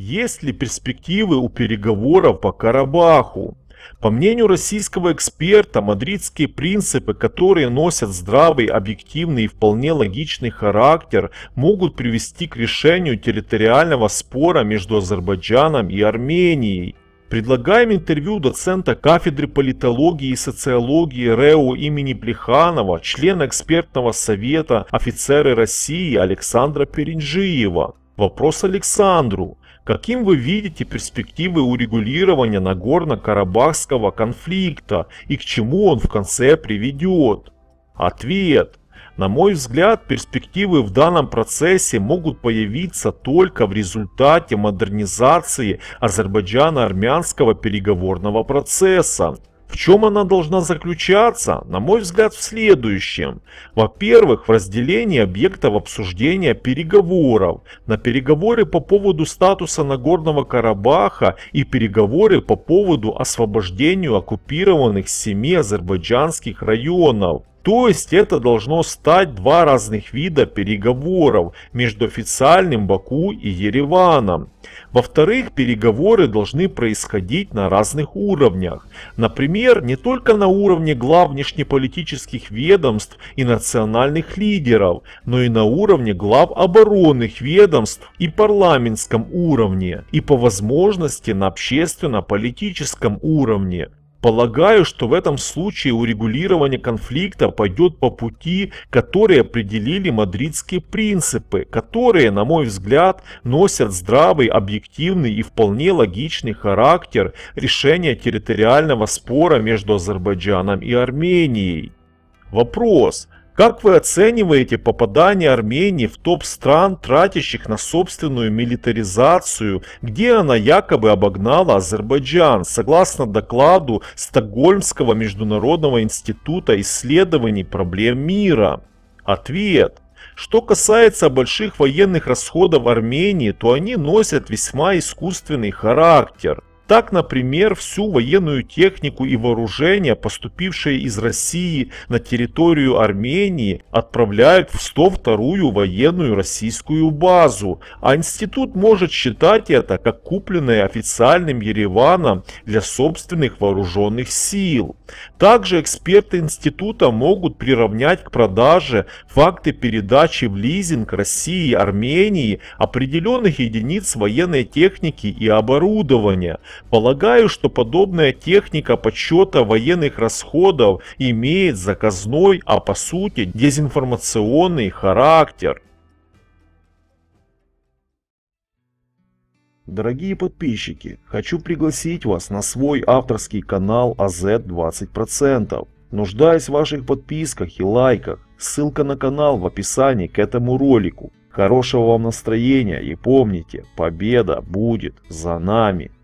Есть ли перспективы у переговоров по Карабаху? По мнению российского эксперта, мадридские принципы, которые носят здравый, объективный и вполне логичный характер, могут привести к решению территориального спора между Азербайджаном и Арменией. Предлагаем интервью доцента кафедры политологии и социологии РЭУ имени Плеханова, члена экспертного совета офицеры России Александра Перенжиева. Вопрос Александру. Каким вы видите перспективы урегулирования Нагорно-Карабахского конфликта и к чему он в конце приведет? Ответ. На мой взгляд, перспективы в данном процессе могут появиться только в результате модернизации азербайджано-армянского переговорного процесса. В чем она должна заключаться? На мой взгляд, в следующем. Во-первых, в разделении объектов обсуждения переговоров на переговоры по поводу статуса Нагорного Карабаха и переговоры по поводу освобождению оккупированных семи азербайджанских районов. То есть это должно стать два разных вида переговоров между официальным Баку и Ереваном. Во-вторых, переговоры должны происходить на разных уровнях. Например, не только на уровне глав внешнеполитических ведомств и национальных лидеров, но и на уровне глав оборонных ведомств и парламентском уровне, и по возможности на общественно-политическом уровне. Полагаю, что в этом случае урегулирование конфликта пойдет по пути, который определили мадридские принципы, которые, на мой взгляд, носят здравый, объективный и вполне логичный характер решения территориального спора между Азербайджаном и Арменией. Вопрос, как вы оцениваете попадание Армении в топ стран, тратящих на собственную милитаризацию, где она якобы обогнала Азербайджан, согласно докладу Стокгольмского международного института исследований проблем мира? Ответ – что касается больших военных расходов Армении, то они носят весьма искусственный характер. Так, например, всю военную технику и вооружение, поступившее из России на территорию Армении, отправляют в 102-ю военную российскую базу, а институт может считать это как купленное официальным Ереваном для собственных вооруженных сил. Также эксперты института могут приравнять к продаже факты передачи в лизинг России и Армении определенных единиц военной техники и оборудования – Полагаю, что подобная техника подсчета военных расходов имеет заказной, а по сути дезинформационный характер. Дорогие подписчики, хочу пригласить вас на свой авторский канал АЗ 20%. Нуждаюсь в ваших подписках и лайках. Ссылка на канал в описании к этому ролику. Хорошего вам настроения и помните, победа будет за нами.